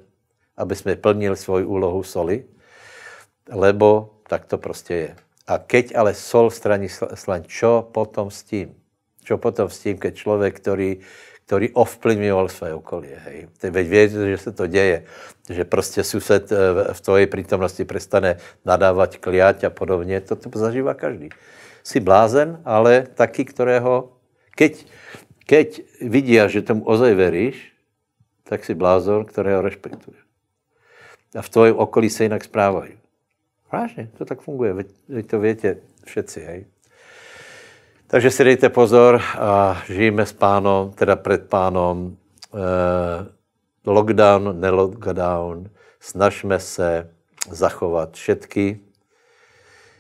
aby jsme plnili svoji úlohu soli, lebo tak to prostě je. A keď ale sol straní slaň, čo potom s tím? Čo potom s tím, keď člověk, který, který ovplyvňoval své okolí. Hej. Veď vědíte, že se to děje, že prostě sused eh, v tvoje přítomnosti přestane nadávat, kliať a podobně. To, to zažívá každý. Si blázen, ale taky, kterého, keď, keď vidí, že tomu ozaj veríš, tak si blázon, kterého respektuje. A v tvojom okolí se jinak správají. Vážně, to tak funguje. Vy, to větě všetci, hej. Takže si dejte pozor a žijeme s pánom, teda před pánom. Eh, lockdown, nelockdown, snažme se zachovat všetky,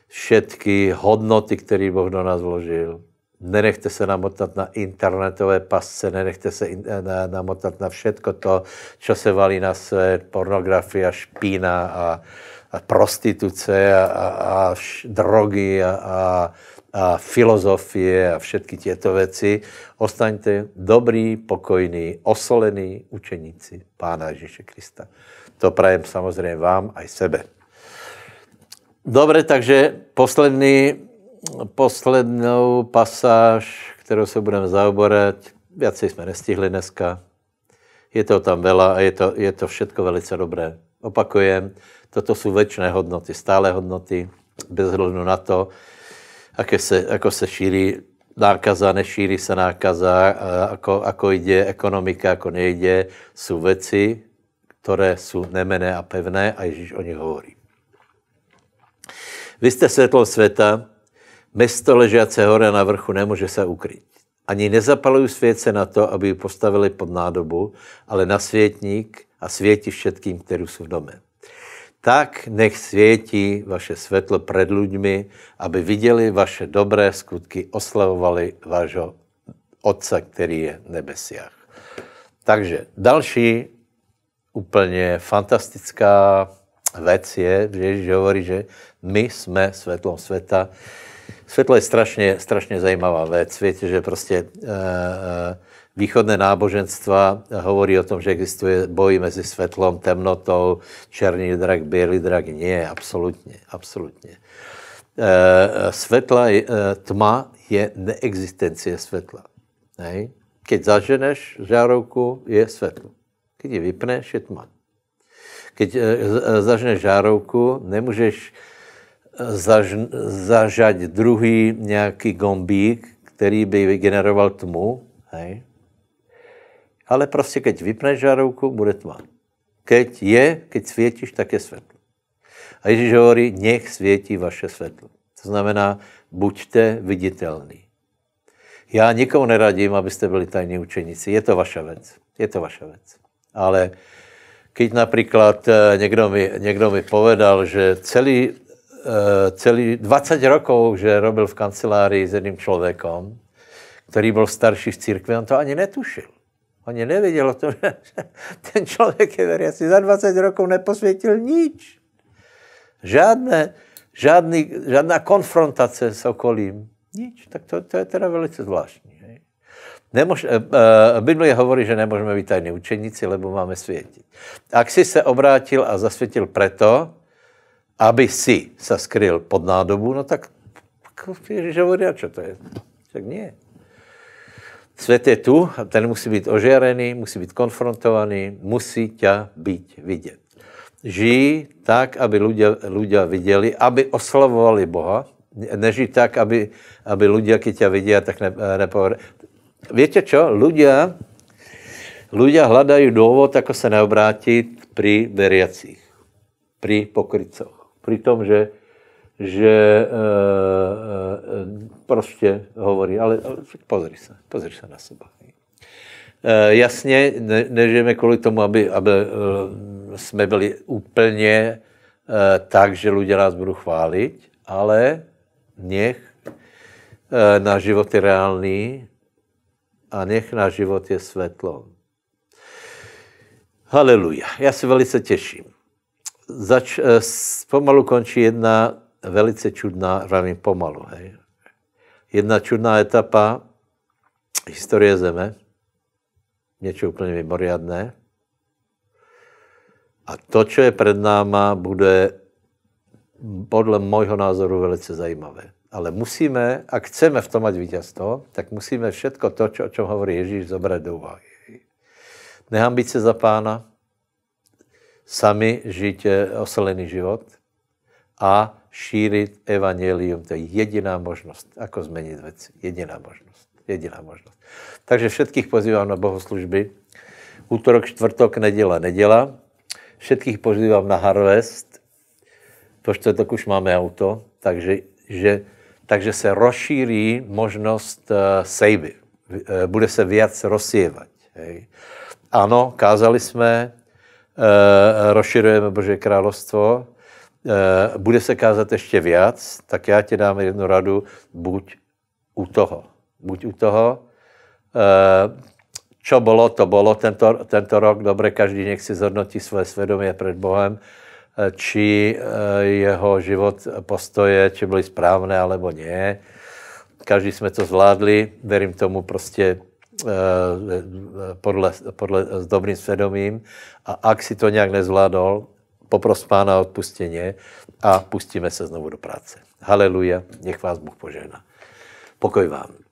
všetky hodnoty, které Boh do nás vložil. Nenechte se namotat na internetové pasce, nenechte se in, na, namotat na všetko to, co se valí na svět, pornografia, špína a, prostituce a, a, a drogy a, a, a filozofie a všetky tieto veci. Ostaňte dobrý, pokojní, osolení učeníci Pána Ježíše Krista. To prajem samozřejmě vám a i sebe. Dobře, takže poslední poslednou pasáž, kterou se budeme zaoborat, viacej jsme nestihli dneska. Je to tam vela a je to, je to všetko velice dobré. Opakujem, toto jsou večné hodnoty, stále hodnoty, bez hledu na to, jaké se, jako se šíří nákaza, nešíří se nákaza, ako, ako jde ekonomika, ako nejde, jsou věci, které jsou nemené a pevné a Ježíš o nich hovorí. Vy jste světlom světa, Mesto ležiace hore na vrchu nemůže se ukryt. Ani nezapalují světce na to, aby ji postavili pod nádobu, ale na světník a světi všetkým, kteří jsou v domě. Tak nech světí vaše světlo před lidmi, aby viděli vaše dobré skutky, oslavovali vášho otce, který je v nebesiach. Takže další úplně fantastická věc je, že Ježíš hovorí, že my jsme světlom světa. Světlo je strašně, strašně zajímavá věc. Víte, že prostě eh, eh, východné náboženstva hovorí o tom, že existuje boj mezi světlom, temnotou, černý drak, bílý drak. Nie, absolutně, absolutně. Eh, světla, tma je neexistencie světla. Nej? Keď zaženeš žárovku, je světlo. Keď ji vypneš, je tma. Keď zaženeš žárovku, nemůžeš zaž, zažať druhý nějaký gombík, který by vygeneroval tmu, hej. Ale prostě, keď vypneš žárovku, bude tma. Keď je, keď světíš, tak je světlo. A Ježíš hovorí, nech světí vaše světlo. To znamená, buďte viditelní. Já nikomu neradím, abyste byli tajní učeníci. Je to vaše věc. Je to vaše věc. Ale keď například eh, někdo mi, někdo mi povedal, že celý Eh, celý 20 rokov, že robil v kancelárii s jedným člověkem, který byl starší v církvi, on to ani netušil. Ani nevěděl o tom, že ten člověk je veriaci. Za 20 rokov neposvětil nič. Žádné, žádný, žádná konfrontace s okolím. Nič. Tak to, to je teda velice zvláštní. Nemož, uh, eh, eh, Biblie hovorí, že nemůžeme být tajní učeníci, lebo máme světit. Ak si se obrátil a zasvětil preto, aby si sa skryl pod nádobu, no tak a čo to je? Tak nie. Svět je tu, ten musí být ožerený, musí být konfrontovaný, musí tě být vidět. Žij tak, aby lidé viděli, aby oslavovali Boha, nežij tak, aby, aby ľudia, keď ťa vidia, tak ne, nepovedali. Viete čo? Ľudia, ľudia hľadajú dôvod, ako sa neobrátiť pri veriacích, pri pokrycoch pri tom, že že e, e, prostě hovorí, ale, ale pozri se, pozri se na seba. E, eh, jasně, ne, nežijeme kvůli tomu, aby, aby jsme byli úplně e, tak, že lidé nás budou chválit, ale nech e, na život je reálný a nech na život je světlo. Haleluja, já se velice těším zač, eh, pomalu končí jedna velice čudná, velmi pomalu, hej. Jedna čudná etapa historie Zeme, něco úplně mimoriadné. A to, co je před náma, bude podle mojho názoru velice zajímavé. Ale musíme, a chceme v tom mať vítězstvo, tak musíme všetko to, čo, o čem hovorí Ježíš, zobrat do úvahy. být se za pána, sami žít oselený život a šířit evangelium. To je jediná možnost, jako změnit věci. Jediná možnost. Jediná možnost. Takže všetkých pozývám na bohoslužby. Útorok, čtvrtok, neděla, neděla. Všetkých pozývám na Harvest. protože čtvrtok už máme auto, takže, že, takže se rozšíří možnost uh, eh, sejby. Eh, bude se víc rozsívat. Ano, kázali jsme, Eh, rozširujeme Boží královstvo, eh, bude se kázat ještě víc, tak já ti dám jednu radu, buď u toho. Buď u toho. Eh, čo bylo, to bylo tento, tento rok. Dobře, každý nech si zhodnotí svoje svědomí před Bohem, či jeho život, postoje, či byly správné, alebo ne. Každý jsme to zvládli, verím tomu prostě Eh, podle, podle, s dobrým svědomím a ak si to nějak nezvládol, poprost Pána odpustení a pustíme se znovu do práce. Haleluja, nech vás Bůh požehná. Pokoj vám.